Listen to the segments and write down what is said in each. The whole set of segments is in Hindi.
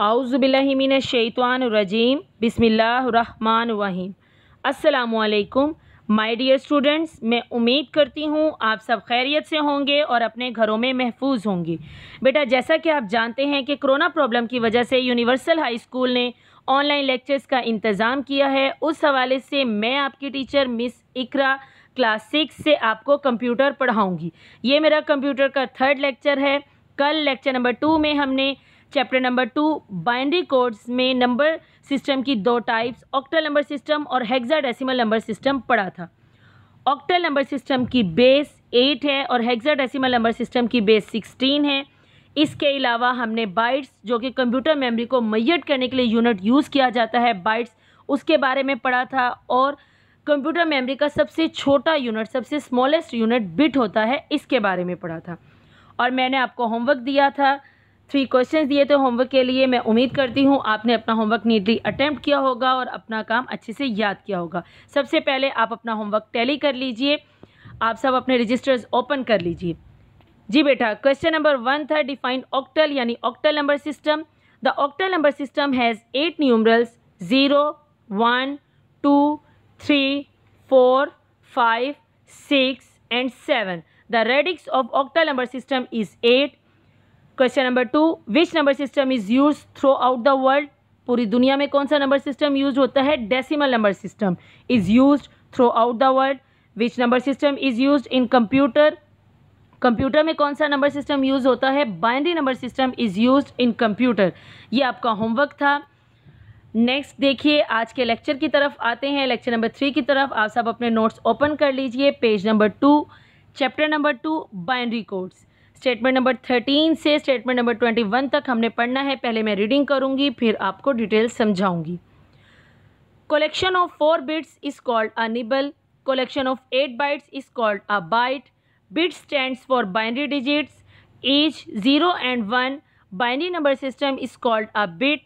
आउज़बिल्लिमिन शैतवान रजीम वहीम असलकुम माय डियर स्टूडेंट्स मैं उम्मीद करती हूँ आप सब खैरियत से होंगे और अपने घरों में महफूज होंगे बेटा जैसा कि आप जानते हैं कि कोरोना प्रॉब्लम की वजह से यूनिवर्सल हाई स्कूल ने ऑनलाइन लेक्चर्स का इंतज़ाम किया है उस हवाले से मैं आपकी teacher miss Iqra class six से आपको कंप्यूटर पढ़ाऊँगी ये मेरा कंप्यूटर का थर्ड लेक्चर है कल लेक्चर नंबर टू में हमने chapter number two binary codes में नंबर सिस्टम की दो टाइप्स ऑक्टल नंबर सिस्टम और हेक्साडेसिमल नंबर सिस्टम पढ़ा था ऑक्टल नंबर सिस्टम की बेस एट है और हेक्साडेसिमल नंबर सिस्टम की बेस सिक्सटीन है इसके अलावा हमने बाइट्स जो कि कंप्यूटर मेमोरी को मैयट करने के लिए यूनिट यूज़ किया जाता है बाइट्स उसके बारे में पढ़ा था और कंप्यूटर मेमोरी का सबसे छोटा यूनिट सबसे स्मॉलेस्ट यूनिट बिट होता है इसके बारे में पढ़ा था और मैंने आपको होमवर्क दिया था थ्री क्वेश्चन दिए थे होमवर्क के लिए मैं उम्मीद करती हूँ आपने अपना होमवर्क नीटली अटैम्प्ट किया होगा और अपना काम अच्छे से याद किया होगा सबसे पहले आप अपना होमवर्क टैली कर लीजिए आप सब अपने रजिस्टर्स ओपन कर लीजिए जी बेटा क्वेश्चन नंबर वन था डिफाइंड ऑक्टल यानी octal number system the octal number system has eight numerals zero one two three four five six and seven the radix of octal number system is eight question number two which number system is use throughout the world पूरी दुनिया में कौन सा नंबर सिस्टम यूज होता है decimal number system is use throughout the world which number system is use in computer computer में कौन सा नंबर सिस्टम यूज होता है binary number system is use in computer ये आपका होमवर्क था नेक्स्ट देखिए आज के लेक्चर की तरफ आते हैं लेक्चर नंबर थ्री की तरफ आप सब अपने नोट्स ओपन कर लीजिए page number two chapter number two binary codes statement number thirteen से स्टेटमेंट नंबर ट्वेंटी वन तक हमने पढ़ना है पहले मैं रीडिंग करूंगी फिर आपको डिटेल समझाऊंगी collection of four bits is called a nibble collection of eight bytes is called a byte bit stand for binary digits each zero and one binary number system is called a bit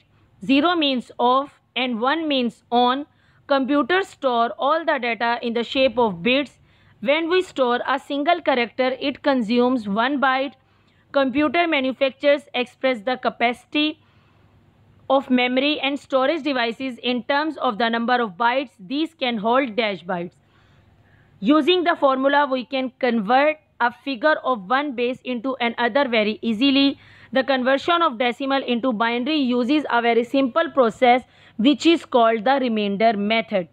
zero means off and one means on computer store all the data in the shape of bits When we store a single character, it consumes 1 byte. Computer manufacturers express the capacity of memory and storage devices in terms of the number of bytes. These can hold dash bytes. Using the formula, we can convert a figure of one base into another very easily. The conversion of decimal into binary uses a very simple process which is called the remainder method.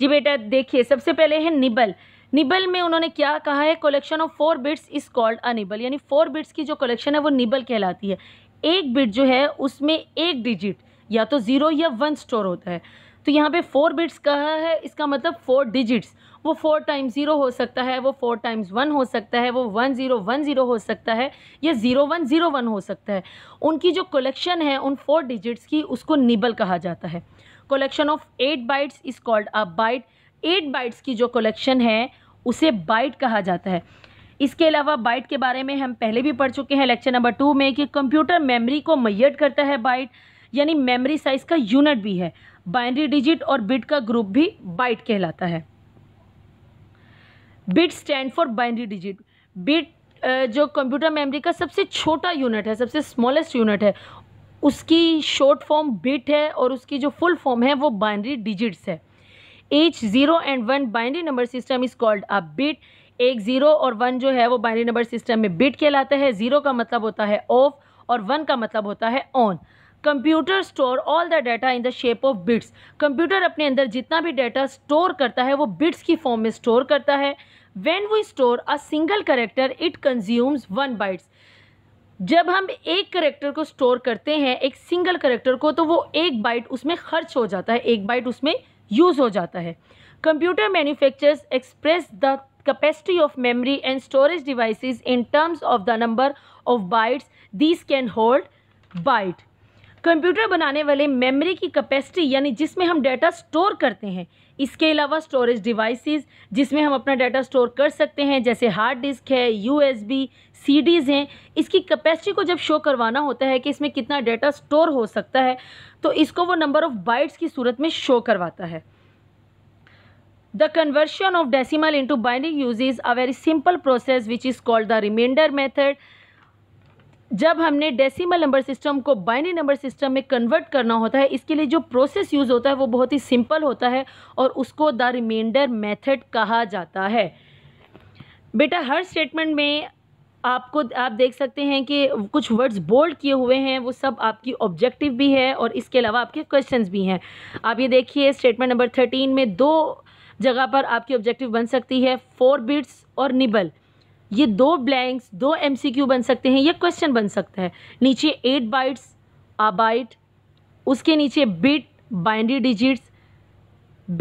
जी बेटा देखिए सबसे पहले है निबल निबल में उन्होंने क्या कहा है collection of four bits is called a nibble यानी फोर बिट्स की जो कलेक्शन है वो निबल कहलाती है एक बिट जो है उसमें एक डिजिट या तो ज़ीरो या वन स्टोर होता है तो यहाँ पे फोर बिट्स कहा है इसका मतलब फोर डिजिट्स वो फोर टाइम्स ज़ीरो हो सकता है वो फोर टाइम्स वन हो सकता है वो वन ज़ीरो वन ज़ीरो हो सकता है या ज़ीरो वन ज़ीरो वन हो सकता है उनकी जो कलेक्शन है उन फोर डिजिट्स की उसको निबल कहा जाता है collection of eight bytes is called a byte eight bytes की जो कलेक्शन है उसे बाइट कहा जाता है इसके अलावा बाइट के बारे में हम पहले भी पढ़ चुके हैं लेक्चर नंबर टू में कि कंप्यूटर मेमोरी को मैयट करता है बाइट यानी मेमोरी साइज का यूनिट भी है बाइनरी डिजिट और बिट का ग्रुप भी बाइट कहलाता है bit stand for binary digit bit जो कंप्यूटर मेमोरी का सबसे छोटा यूनिट है सबसे स्मॉलेस्ट यूनिट है उसकी शॉर्ट फॉर्म बिट है और उसकी जो फुल फॉर्म है वो बाइनरी डिजिट्स है H zero and one binary number system is called a bit एक ज़ीरो और वन जो है वो बाइनरी नंबर सिस्टम में बिट कहलाता है ज़ीरो का मतलब होता है ऑफ और वन का मतलब होता है on computer store all the data in the shape of bits computer अपने अंदर जितना भी डाटा स्टोर करता है वो बिट्स की फॉर्म में स्टोर करता है when we store a single character it consumes one bytes जब हम एक करेक्टर को स्टोर करते हैं एक सिंगल करेक्टर को तो वो एक बाइट उसमें खर्च हो जाता है एक बाइट उसमें यूज़ हो जाता है computer manufacturers express the capacity of memory and storage devices in terms of the number of bytes this can hold byte computer बनाने वाले मेमोरी की कैपेसिटी यानी जिसमें हम डाटा स्टोर करते हैं इसके अलावा स्टोरेज डिवाइसेस जिसमें हम अपना डाटा स्टोर कर सकते हैं जैसे हार्ड डिस्क है यूएसबी सीडीज़ हैं इसकी कैपेसिटी को जब शो करवाना होता है कि इसमें कितना डाटा स्टोर हो सकता है तो इसको वो नंबर ऑफ़ बाइट्स की सूरत में शो करवाता है conversion of decimal into binding use is a very simple process which is called the reminder method जब हमने डेसिमल नंबर सिस्टम को बाइनरी नंबर सिस्टम में कन्वर्ट करना होता है इसके लिए जो प्रोसेस यूज़ होता है वो बहुत ही सिंपल होता है और उसको द रिमाइंडर मेथड कहा जाता है बेटा हर स्टेटमेंट में आपको आप देख सकते हैं कि कुछ वर्ड्स बोल्ड किए हुए हैं वो सब आपकी ऑब्जेक्टिव भी है और इसके अलावा आपके क्वेश्चन भी हैं आप ये देखिए स्टेटमेंट नंबर थर्टीन में दो जगह पर आपकी ऑब्जेक्टिव बन सकती है फोर बिट्स और निबल ये दो ब्लैंक्स दो एमसीक्यू बन सकते हैं या क्वेश्चन बन सकता है नीचे एट बाइट्स आ बाइट उसके नीचे bit binary digits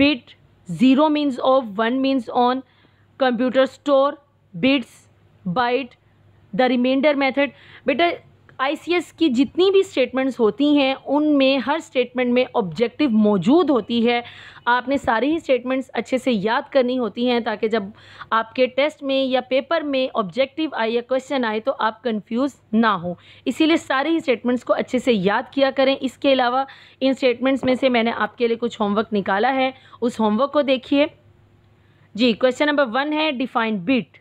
bit zero means off one means on computer store bits byte the reminder method बेटा आई की जितनी भी स्टेटमेंट्स होती हैं उनमें हर स्टेटमेंट में ऑब्जेक्टिव मौजूद होती है आपने सारी ही स्टेटमेंट्स अच्छे से याद करनी होती हैं ताकि जब आपके टेस्ट में या पेपर में ऑब्जेक्टिव आए या क्वेश्चन आए तो आप कंफ्यूज ना हो इसीलिए सारी ही स्टेटमेंट्स को अच्छे से याद किया करें इसके अलावा इन स्टेटमेंट्स में से मैंने आपके लिए कुछ होमवर्क निकाला है उस होमवर्क को देखिए जी क्वेश्चन नंबर वन है define bit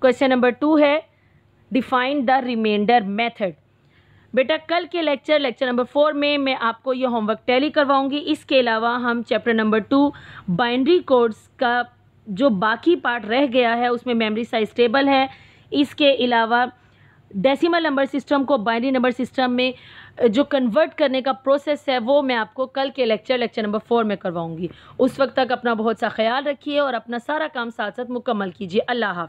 question number two है डिफाइन द रिमाइंडर मेथड बेटा कल के लेक्चर लेक्चर नंबर फोर में मैं आपको ये होमवर्क टैली करवाऊंगी इसके अलावा हम chapter number two binary codes का जो बाकी पार्ट रह गया है उसमें मेमोरी साइज टेबल है इसके अलावा डेसिमल नंबर सिस्टम को बाइंड्री नंबर सिस्टम में जो कन्वर्ट करने का प्रोसेस है वो मैं आपको कल के लेक्चर लेक्चर नंबर फोर में करवाऊंगी उस वक्त तक अपना बहुत सा ख्याल रखिए और अपना सारा काम साथ साथ मुकम्मल कीजिए अल्लाह हाफ